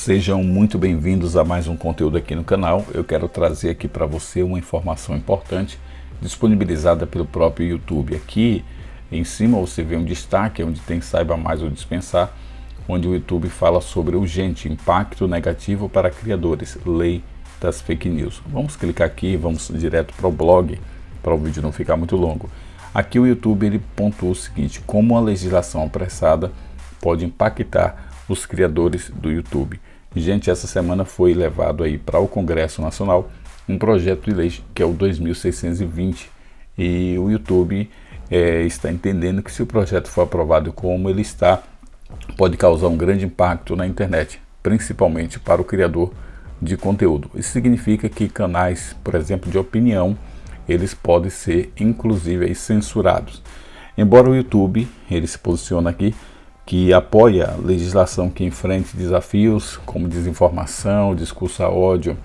Sejam muito bem-vindos a mais um conteúdo aqui no canal. Eu quero trazer aqui para você uma informação importante disponibilizada pelo próprio YouTube. Aqui em cima você vê um destaque onde tem Saiba Mais ou Dispensar, onde o YouTube fala sobre urgente impacto negativo para criadores, lei das fake news. Vamos clicar aqui, vamos direto para o blog, para o vídeo não ficar muito longo. Aqui o YouTube ele pontuou o seguinte: como a legislação apressada pode impactar os criadores do YouTube gente, essa semana foi levado aí para o Congresso Nacional um projeto de lei que é o 2620. E o YouTube é, está entendendo que se o projeto for aprovado como ele está, pode causar um grande impacto na internet, principalmente para o criador de conteúdo. Isso significa que canais, por exemplo, de opinião, eles podem ser inclusive censurados. Embora o YouTube ele se posiciona aqui que apoia legislação que enfrente desafios como desinformação, discurso a ódio,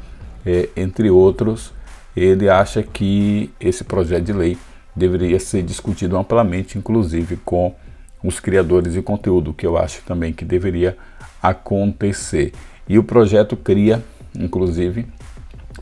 é, entre outros, ele acha que esse projeto de lei deveria ser discutido amplamente, inclusive com os criadores de conteúdo, que eu acho também que deveria acontecer. E o projeto cria, inclusive,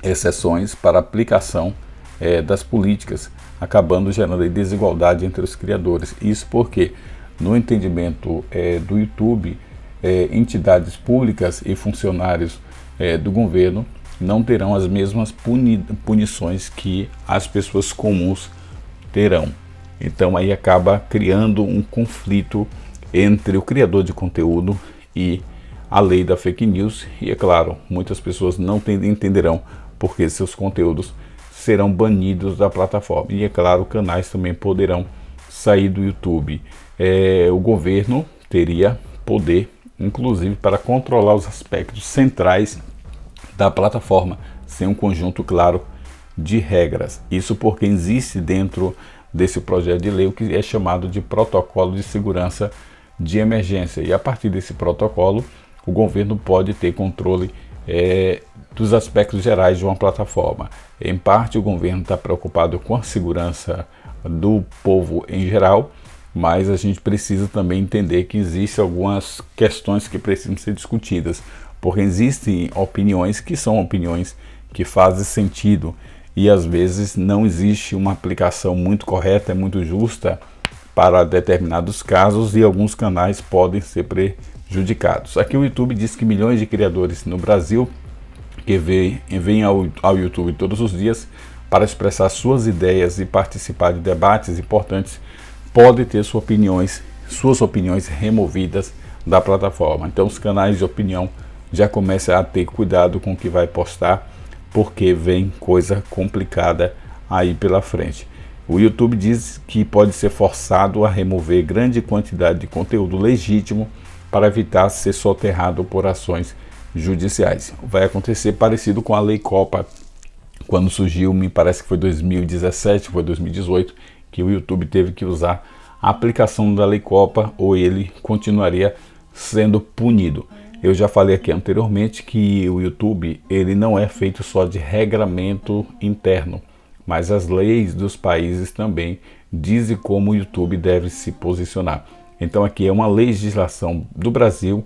exceções para aplicação é, das políticas, acabando gerando desigualdade entre os criadores. Isso porque no entendimento é, do YouTube, é, entidades públicas e funcionários é, do governo não terão as mesmas puni punições que as pessoas comuns terão. Então aí acaba criando um conflito entre o criador de conteúdo e a lei da fake news. E é claro, muitas pessoas não entenderão porque seus conteúdos serão banidos da plataforma. E é claro, canais também poderão sair do YouTube. É, o governo teria poder, inclusive, para controlar os aspectos centrais da plataforma, sem um conjunto claro de regras. Isso porque existe dentro desse projeto de lei o que é chamado de protocolo de segurança de emergência. E a partir desse protocolo, o governo pode ter controle é, dos aspectos gerais de uma plataforma. Em parte, o governo está preocupado com a segurança do povo em geral, mas a gente precisa também entender que existem algumas questões que precisam ser discutidas, porque existem opiniões que são opiniões que fazem sentido e às vezes não existe uma aplicação muito correta muito justa para determinados casos e alguns canais podem ser prejudicados. Aqui o YouTube diz que milhões de criadores no Brasil que vêm ao, ao YouTube todos os dias para expressar suas ideias e participar de debates importantes pode ter suas opiniões, suas opiniões removidas da plataforma. Então os canais de opinião já começam a ter cuidado com o que vai postar, porque vem coisa complicada aí pela frente. O YouTube diz que pode ser forçado a remover grande quantidade de conteúdo legítimo para evitar ser soterrado por ações judiciais. Vai acontecer parecido com a Lei Copa quando surgiu, me parece que foi 2017, foi 2018, que o YouTube teve que usar a aplicação da Lei Copa ou ele continuaria sendo punido. Eu já falei aqui anteriormente que o YouTube ele não é feito só de regramento interno, mas as leis dos países também dizem como o YouTube deve se posicionar. Então aqui é uma legislação do Brasil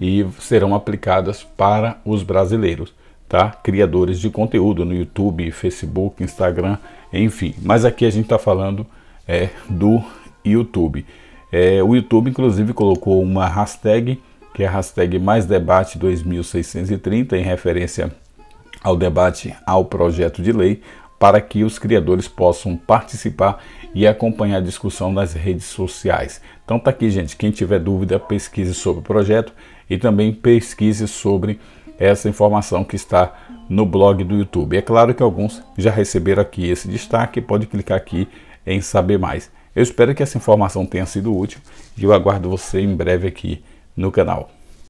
e serão aplicadas para os brasileiros tá? Criadores de conteúdo no YouTube, Facebook, Instagram, enfim. Mas aqui a gente está falando é, do YouTube. É, o YouTube, inclusive, colocou uma hashtag, que é a hashtag mais debate 2630, em referência ao debate ao projeto de lei, para que os criadores possam participar e acompanhar a discussão nas redes sociais. Então tá aqui, gente. Quem tiver dúvida, pesquise sobre o projeto e também pesquise sobre essa informação que está no blog do YouTube. É claro que alguns já receberam aqui esse destaque, pode clicar aqui em saber mais. Eu espero que essa informação tenha sido útil e eu aguardo você em breve aqui no canal.